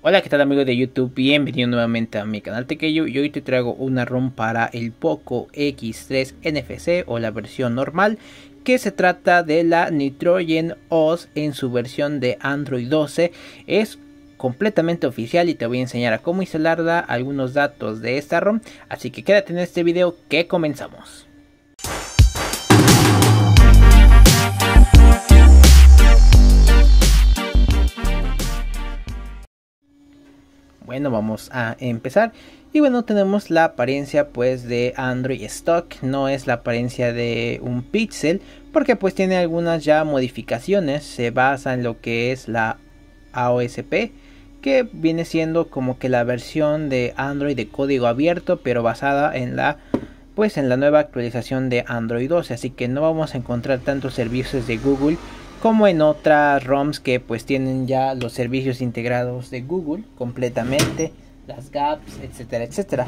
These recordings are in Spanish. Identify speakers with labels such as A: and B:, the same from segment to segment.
A: Hola, ¿qué tal amigos de YouTube? Bienvenido nuevamente a mi canal Tequeyo y hoy te traigo una ROM para el Poco X3 NFC o la versión normal que se trata de la Nitrogen OS en su versión de Android 12. Es completamente oficial y te voy a enseñar a cómo instalarla, algunos datos de esta ROM, así que quédate en este video que comenzamos. bueno, vamos a empezar. Y bueno, tenemos la apariencia pues de Android Stock, no es la apariencia de un pixel, porque pues tiene algunas ya modificaciones, se basa en lo que es la AOSP, que viene siendo como que la versión de Android de código abierto, pero basada en la pues en la nueva actualización de Android 12, así que no vamos a encontrar tantos servicios de Google como en otras ROMs que pues tienen ya los servicios integrados de Google completamente, las gaps, etcétera, etcétera.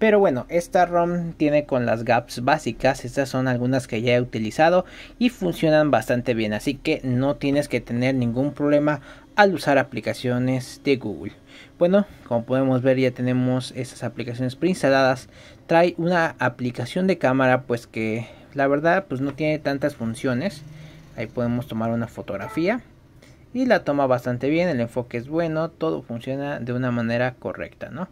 A: Pero bueno, esta ROM tiene con las gaps básicas, estas son algunas que ya he utilizado y funcionan bastante bien, así que no tienes que tener ningún problema al usar aplicaciones de Google. Bueno, como podemos ver ya tenemos estas aplicaciones preinstaladas. Trae una aplicación de cámara pues que la verdad pues no tiene tantas funciones Ahí podemos tomar una fotografía y la toma bastante bien, el enfoque es bueno, todo funciona de una manera correcta, ¿no?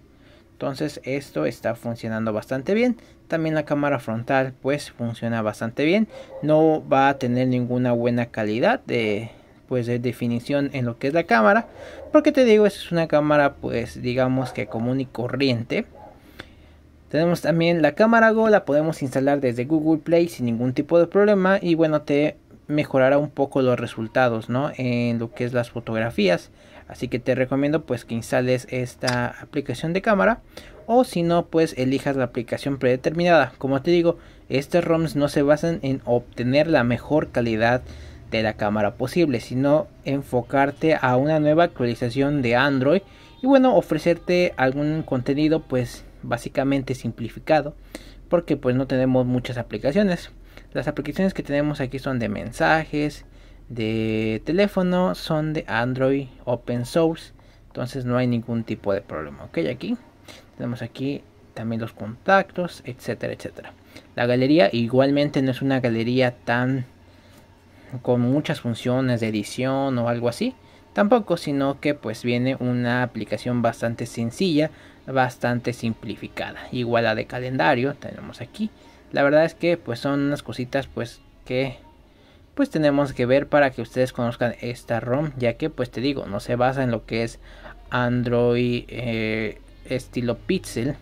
A: Entonces esto está funcionando bastante bien. También la cámara frontal pues funciona bastante bien. No va a tener ninguna buena calidad de pues de definición en lo que es la cámara. Porque te digo, es una cámara pues digamos que común y corriente. Tenemos también la cámara Go, la podemos instalar desde Google Play sin ningún tipo de problema y bueno, te Mejorará un poco los resultados, ¿no? En lo que es las fotografías. Así que te recomiendo pues que instales esta aplicación de cámara o si no pues elijas la aplicación predeterminada. Como te digo, estos ROMs no se basan en obtener la mejor calidad de la cámara posible, sino enfocarte a una nueva actualización de Android y bueno, ofrecerte algún contenido pues básicamente simplificado, porque pues no tenemos muchas aplicaciones. Las aplicaciones que tenemos aquí son de mensajes, de teléfono, son de Android open source. Entonces no hay ningún tipo de problema. Ok, aquí tenemos aquí también los contactos, etcétera, etcétera. La galería igualmente no es una galería tan con muchas funciones de edición o algo así. Tampoco, sino que pues viene una aplicación bastante sencilla, bastante simplificada. Igual la de calendario, tenemos aquí la verdad es que pues son unas cositas pues que pues tenemos que ver para que ustedes conozcan esta ROM, ya que pues te digo, no se basa en lo que es Android eh, estilo Pixel.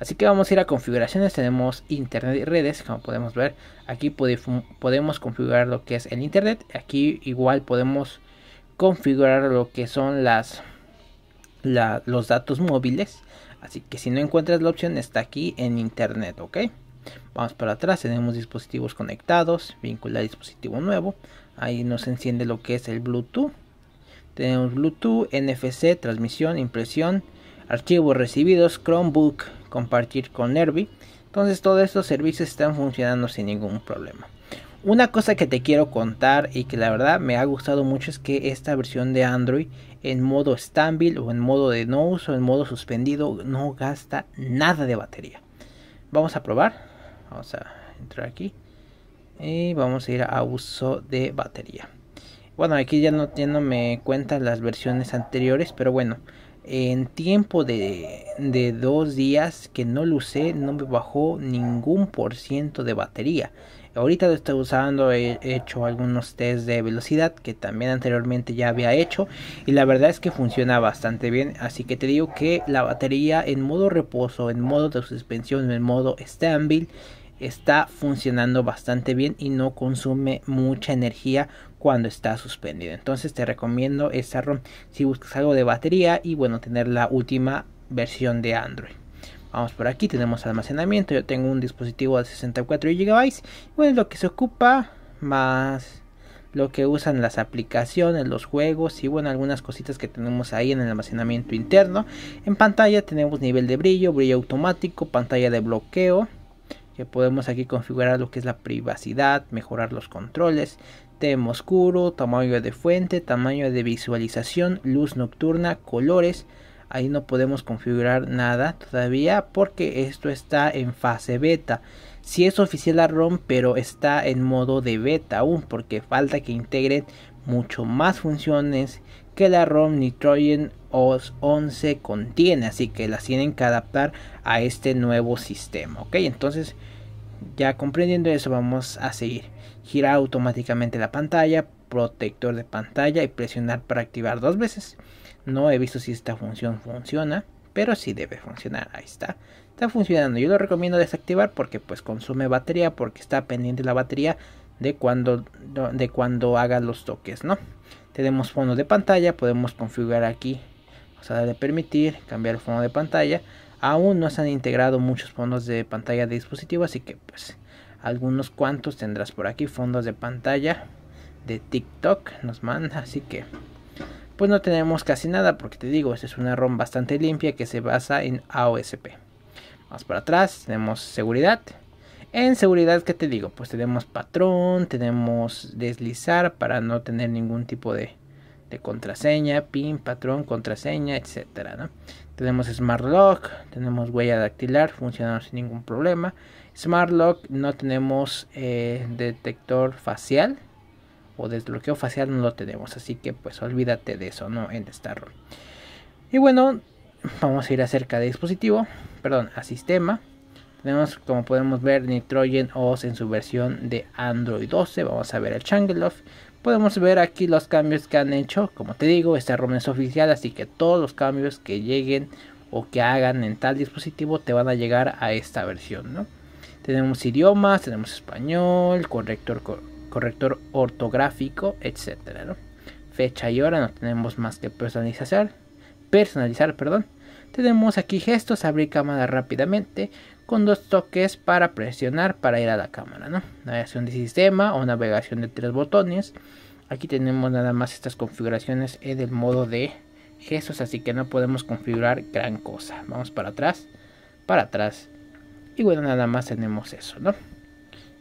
A: Así que vamos a ir a configuraciones, tenemos internet y redes, como podemos ver, aquí podemos configurar lo que es el internet, aquí igual podemos configurar lo que son las los datos móviles, así que si no encuentras la opción está aquí en internet, ¿ok? Vamos para atrás, tenemos dispositivos conectados, vincular dispositivo nuevo. Ahí nos enciende lo que es el Bluetooth. Tenemos Bluetooth, NFC, transmisión, impresión, archivos recibidos, Chromebook, compartir con Nervi. Entonces todos estos servicios están funcionando sin ningún problema. Una cosa que te quiero contar y que la verdad me ha gustado mucho es que esta versión de Android en modo standby o en modo de no uso, en modo suspendido, no gasta nada de batería. Vamos a probar vamos a entrar aquí y vamos a ir a uso de batería bueno aquí ya no, ya no me las versiones anteriores pero bueno en tiempo de, de dos días que no lo usé no me bajó ningún por ciento de batería ahorita lo estoy usando he hecho algunos test de velocidad que también anteriormente ya había hecho y la verdad es que funciona bastante bien así que te digo que la batería en modo reposo en modo de suspensión en modo standby está funcionando bastante bien y no consume mucha energía cuando está suspendido. Entonces te recomiendo esta ROM si buscas algo de batería y bueno, tener la última versión de Android. Vamos por aquí, tenemos almacenamiento. Yo tengo un dispositivo de 64 GB. Bueno, lo que se ocupa más lo que usan las aplicaciones, los juegos y bueno, algunas cositas que tenemos ahí en el almacenamiento interno. En pantalla tenemos nivel de brillo, brillo automático, pantalla de bloqueo que podemos aquí configurar lo que es la privacidad, mejorar los controles, tema oscuro, tamaño de fuente, tamaño de visualización, luz nocturna, colores. Ahí no podemos configurar nada todavía porque esto está en fase beta. Si es oficial la ROM, pero está en modo de beta aún porque falta que integren mucho más funciones que la ROM Nitrogen OS 11 contiene, así que las tienen que adaptar a este nuevo sistema, ¿ok? Entonces, ya comprendiendo eso, vamos a seguir. Girar automáticamente la pantalla, protector de pantalla y presionar para activar dos veces. No he visto si esta función funciona, pero sí debe funcionar. Ahí está. Está funcionando. Yo lo recomiendo desactivar porque pues consume batería, porque está pendiente la batería de cuando, de cuando haga los toques, ¿no? tenemos fondos de pantalla podemos configurar aquí vamos a darle permitir cambiar el fondo de pantalla aún no se han integrado muchos fondos de pantalla de dispositivo así que pues algunos cuantos tendrás por aquí fondos de pantalla de TikTok nos manda así que pues no tenemos casi nada porque te digo esta es una ROM bastante limpia que se basa en AOSP más para atrás tenemos seguridad en seguridad, ¿qué te digo? Pues tenemos patrón, tenemos deslizar para no tener ningún tipo de, contraseña, pin, patrón, contraseña, etcétera, Tenemos Smart Lock, tenemos huella dactilar, funcionando sin ningún problema. Smart Lock no tenemos eh, detector facial o desbloqueo facial no lo tenemos, así que pues olvídate de eso, ¿no? En esta Y bueno, vamos a ir acerca de dispositivo, perdón, a sistema. Tenemos, como podemos ver, Nitrogen OS en su versión de Android 12. Vamos a ver el Shangelof. Podemos ver aquí los cambios que han hecho. Como te digo, este ROM es oficial, así que todos los cambios que lleguen o que hagan en tal dispositivo te van a llegar a esta versión. ¿no? Tenemos idiomas, tenemos español, corrector, corrector ortográfico, etc. Fecha y hora no tenemos más que personalizar. Personalizar, perdón. Tenemos aquí gestos, abrir cámara rápidamente, con dos toques para presionar para ir a la cámara, ¿no? Navegación de sistema o navegación de tres botones. Aquí tenemos nada más estas configuraciones eh, del modo de gestos, así que no podemos configurar gran cosa. Vamos para atrás, para atrás. Y bueno, nada más tenemos eso, ¿no?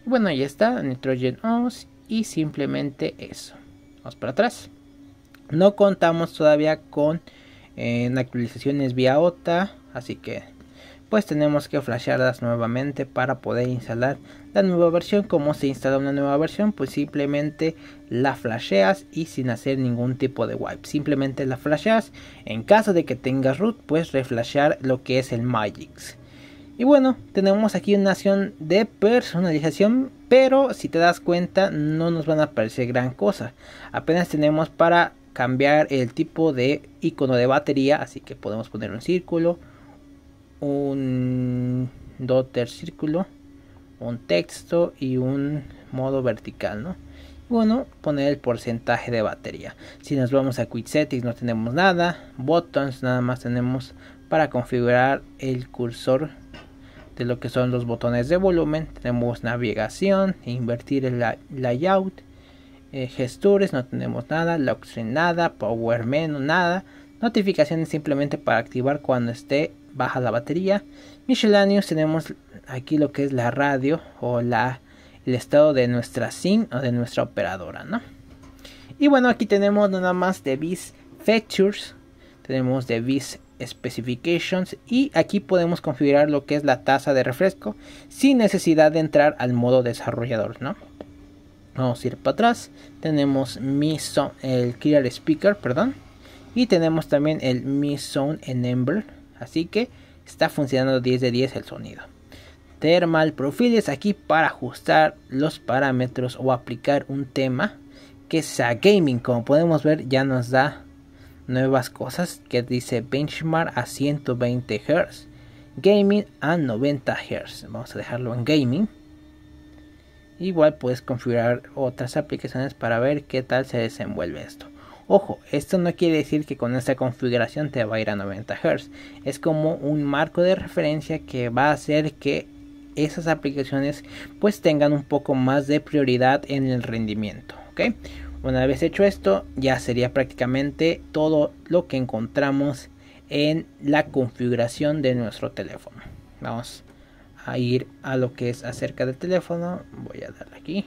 A: bueno, ahí está, Nitrogen OS y simplemente eso. Vamos para atrás. No contamos todavía con eh, actualizaciones vía OTA, así que pues tenemos que flashearlas nuevamente para poder instalar la nueva versión. Como se instala una nueva versión, pues simplemente la flasheas y sin hacer ningún tipo de wipe. Simplemente la flasheas. En caso de que tengas root, pues reflashear lo que es el Magix. Y bueno, tenemos aquí una acción de personalización, pero si te das cuenta no nos van a aparecer gran cosa. Apenas tenemos para cambiar el tipo de icono de batería, así que podemos poner un círculo, un dotter círculo, un texto y un modo vertical, ¿no? Bueno, poner el porcentaje de batería. Si nos vamos a Quick Settings no tenemos nada. Buttons nada más tenemos para configurar el cursor de lo que son los botones de volumen. Tenemos navegación, invertir el layout, Gestores. Eh, gestures, no tenemos nada, lock nada, power menu nada. Notificaciones simplemente para activar cuando esté baja la batería. Miscellaneous tenemos aquí lo que es la radio o la, el estado de nuestra SIM o de nuestra operadora, ¿no? Y bueno, aquí tenemos nada más de Features, tenemos de Specifications y aquí podemos configurar lo que es la tasa de refresco sin necesidad de entrar al modo desarrollador, ¿no? Vamos a ir para atrás, tenemos Mi el Clear Speaker, perdón, y tenemos también el Mi Sound Enable Así que está funcionando 10 de 10 el sonido. Thermal Profile es aquí para ajustar los parámetros o aplicar un tema que sea gaming. Como podemos ver ya nos da nuevas cosas que dice benchmark a 120 Hz, gaming a 90 Hz. Vamos a dejarlo en gaming. Igual puedes configurar otras aplicaciones para ver qué tal se desenvuelve esto. Ojo, esto no quiere decir que con esta configuración te va a ir a 90 Hz. Es como un marco de referencia que va a hacer que esas aplicaciones pues tengan un poco más de prioridad en el rendimiento. Una vez hecho esto ya sería prácticamente todo lo que encontramos en la configuración de nuestro teléfono. Vamos a ir a lo que es acerca del teléfono. Voy a dar aquí.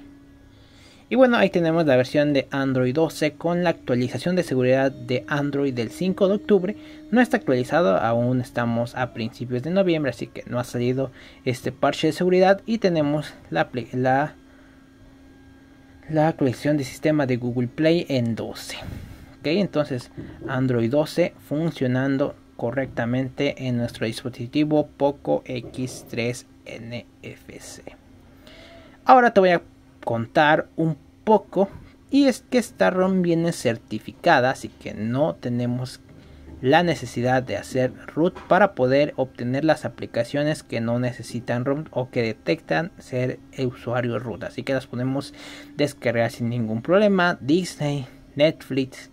A: Y bueno, ahí tenemos la versión de Android 12 con la actualización de seguridad de Android del 5 de octubre. No está actualizado, aún estamos a principios de noviembre, así que no ha salido este parche de seguridad. Y tenemos la, la, la de sistema de Google Play en 12. Ok, entonces Android 12 funcionando correctamente en nuestro dispositivo Poco X3 NFC. Ahora te voy a contar un poco. Y es que esta ROM viene certificada, así que no tenemos la necesidad de hacer root para poder obtener las aplicaciones que no necesitan root o que detectan ser usuario root. Así que las podemos descargar sin ningún problema. Disney, Netflix,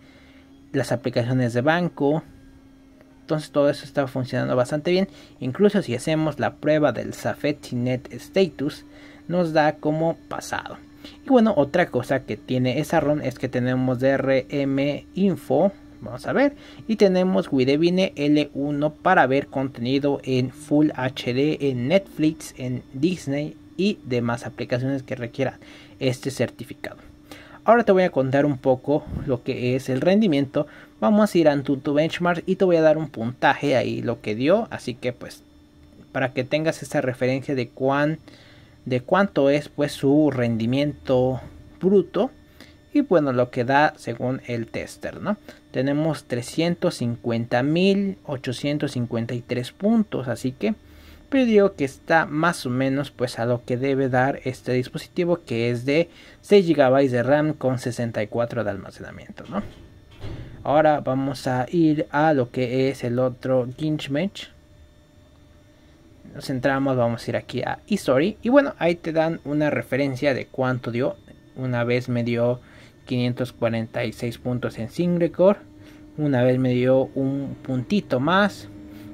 A: las aplicaciones de banco. Entonces todo eso está funcionando bastante bien. Incluso si hacemos la prueba del Safety Net Status, nos da como pasado. Y bueno, otra cosa que tiene esa ron es que tenemos DRM info, vamos a ver, y tenemos Widevine L1 para ver contenido en Full HD, en Netflix, en Disney y demás aplicaciones que requieran este certificado. Ahora te voy a contar un poco lo que es el rendimiento. Vamos a ir a Antutu benchmark y te voy a dar un puntaje ahí lo que dio, así que pues para que tengas esa referencia de cuán de cuánto es pues su rendimiento bruto y bueno lo que da según el tester no tenemos 350.853 puntos así que pero digo que está más o menos pues a lo que debe dar este dispositivo que es de 6 GB de RAM con 64 de almacenamiento, ¿no? Ahora vamos a ir a lo que es el otro Match nos centramos, vamos a ir aquí a History. Y bueno, ahí te dan una referencia de cuánto dio. Una vez me dio 546 puntos en single core. Una vez me dio un puntito más.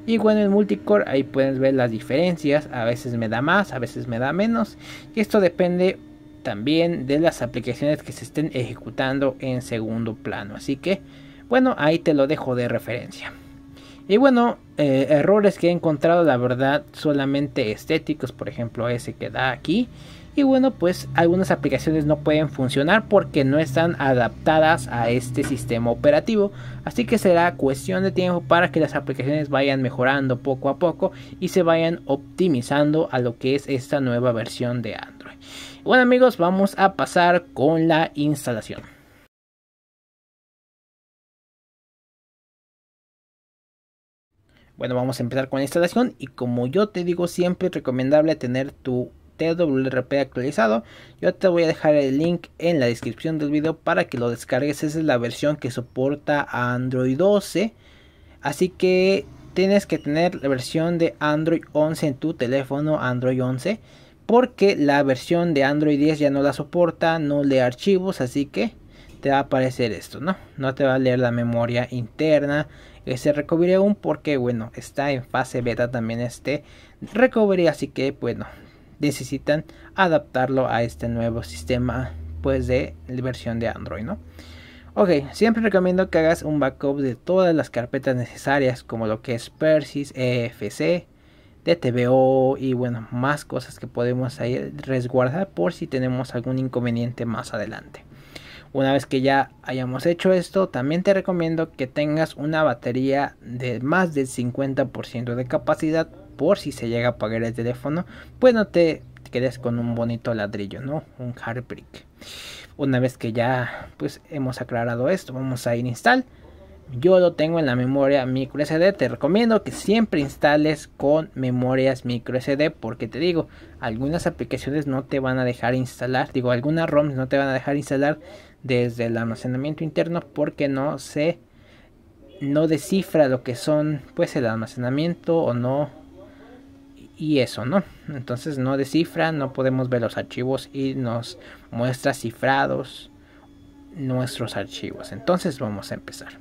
A: Y bueno, en multicore ahí puedes ver las diferencias. A veces me da más, a veces me da menos. Y esto depende también de las aplicaciones que se estén ejecutando en segundo plano. Así que, bueno, ahí te lo dejo de referencia. Y bueno, eh, errores que he encontrado, la verdad, solamente estéticos, por ejemplo, ese que da aquí. Y bueno, pues algunas aplicaciones no pueden funcionar porque no están adaptadas a este sistema operativo. Así que será cuestión de tiempo para que las aplicaciones vayan mejorando poco a poco y se vayan optimizando a lo que es esta nueva versión de Android. Bueno amigos, vamos a pasar con la instalación. Bueno, vamos a empezar con la instalación y como yo te digo siempre es recomendable tener tu TWRP actualizado. Yo te voy a dejar el link en la descripción del video para que lo descargues. Esa es la versión que soporta Android 12. Así que tienes que tener la versión de Android 11 en tu teléfono Android 11. Porque la versión de Android 10 ya no la soporta, no lee archivos. Así que te va a aparecer esto, ¿no? No te va a leer la memoria interna. Ese recovery aún porque, bueno, está en fase beta también este recovery. Así que, bueno, necesitan adaptarlo a este nuevo sistema, pues, de versión de Android, ¿no? Ok, siempre recomiendo que hagas un backup de todas las carpetas necesarias, como lo que es Persis, EFC, DTBO y bueno, más cosas que podemos ahí resguardar por si tenemos algún inconveniente más adelante. Una vez que ya hayamos hecho esto, también te recomiendo que tengas una batería de más del 50% de capacidad por si se llega a apagar el teléfono, pues no te quedes con un bonito ladrillo, ¿no? Un hard brick. Una vez que ya pues hemos aclarado esto, vamos a ir a install. Yo lo tengo en la memoria micro SD. Te recomiendo que siempre instales con memorias micro SD. Porque te digo, algunas aplicaciones no te van a dejar instalar. Digo, algunas ROMs no te van a dejar instalar desde el almacenamiento interno porque no se no descifra lo que son pues el almacenamiento o no y eso no entonces no descifra no podemos ver los archivos y nos muestra cifrados nuestros archivos entonces vamos a empezar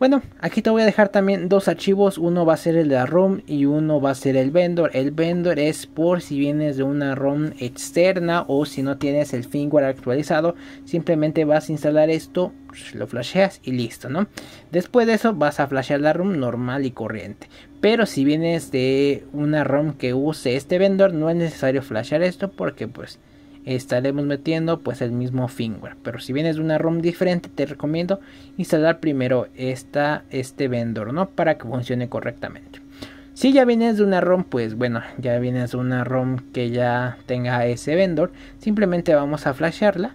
A: bueno, aquí te voy a dejar también dos archivos, uno va a ser el de la ROM y uno va a ser el vendor. El vendor es por si vienes de una ROM externa o si no tienes el firmware actualizado, simplemente vas a instalar esto, lo flasheas y listo, ¿no? Después de eso vas a flashear la ROM normal y corriente. Pero si vienes de una ROM que use este vendor, no es necesario flashear esto porque pues estaremos metiendo pues el mismo firmware pero si vienes de una ROM diferente te recomiendo instalar primero esta, este vendor no para que funcione correctamente si ya vienes de una ROM, pues bueno, ya vienes de una ROM que ya tenga ese vendor, simplemente vamos a flashearla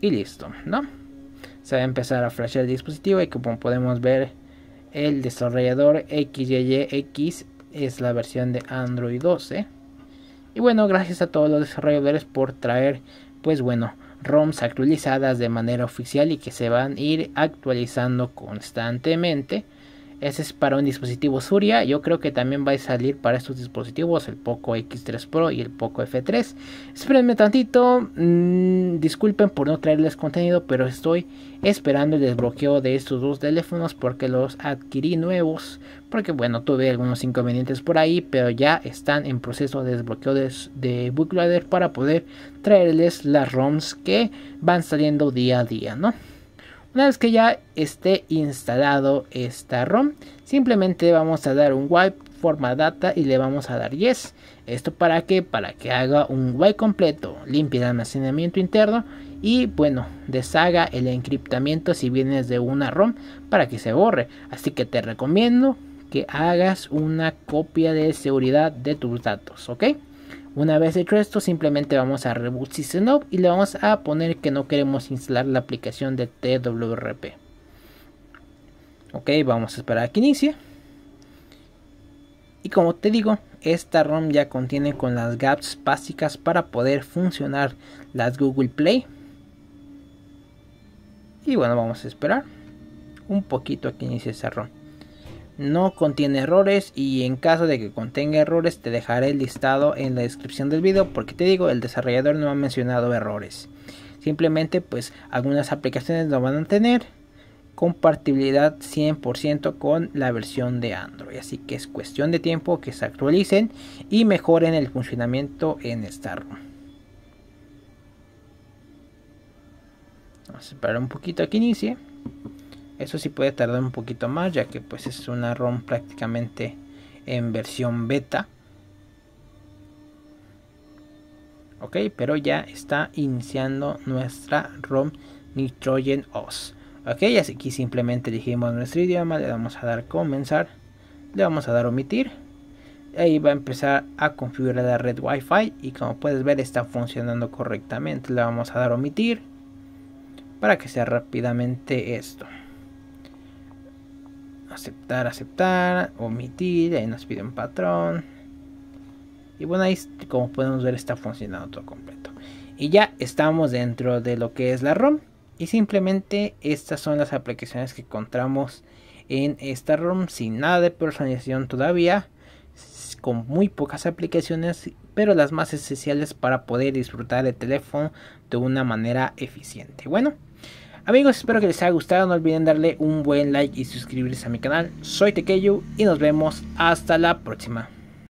A: y listo, ¿no? Se va a empezar a flashear el dispositivo y como podemos ver, el desarrollador XYYX es la versión de Android 12. Y bueno, gracias a todos los desarrolladores por traer, pues bueno, ROMs actualizadas de manera oficial y que se van a ir actualizando constantemente. Ese es para un dispositivo Surya. Yo creo que también va a salir para estos dispositivos el Poco X3 Pro y el Poco F3. Espérenme tantito. Mm, disculpen por no traerles contenido, pero estoy esperando el desbloqueo de estos dos teléfonos porque los adquirí nuevos. Porque bueno, tuve algunos inconvenientes por ahí, pero ya están en proceso de desbloqueo de, de para poder traerles las ROMs que van saliendo día a día, ¿no? Una vez que ya esté instalado esta ROM, simplemente vamos a dar un wipe forma data y le vamos a dar yes. Esto para que para que haga un wipe completo, limpie el almacenamiento interno y bueno, deshaga el encriptamiento si vienes de una ROM para que se borre. Así que te recomiendo que hagas una copia de seguridad de tus datos, ¿ok? Una vez hecho esto, simplemente vamos a Reboot System y le vamos a poner que no queremos instalar la aplicación de TWRP. Ok, vamos a esperar a que inicie. Y como te digo, esta ROM ya contiene con las gaps básicas para poder funcionar las Google Play. Y bueno, vamos a esperar un poquito a que inicie esa ROM no contiene errores y en caso de que contenga errores te dejaré el listado en la descripción del video porque te digo el desarrollador no ha mencionado errores simplemente pues algunas aplicaciones no van a tener compatibilidad 100% con la versión de Android así que es cuestión de tiempo que se actualicen y mejoren el funcionamiento en Star. vamos a esperar un poquito que inicie eso sí puede tardar un poquito más ya que pues es una ROM prácticamente en versión beta. Ok, pero ya está iniciando nuestra ROM Nitrogen OS. Ok, así que simplemente elegimos nuestro idioma, le vamos a dar comenzar, le vamos a dar omitir. Ahí va a empezar a configurar la red Wi-Fi y como puedes ver está funcionando correctamente. Le vamos a dar omitir para que sea rápidamente esto aceptar, aceptar, omitir, ahí nos pide un patrón. Y bueno, ahí como podemos ver está funcionando todo completo. Y ya estamos dentro de lo que es la ROM. Y simplemente estas son las aplicaciones que encontramos en esta ROM sin nada de personalización todavía. Con muy pocas aplicaciones, pero las más esenciales para poder disfrutar el teléfono de una manera eficiente. Bueno, Amigos, espero que les haya gustado. No olviden darle un buen like y suscribirse a mi canal. Soy Tekeyu y nos vemos hasta la próxima.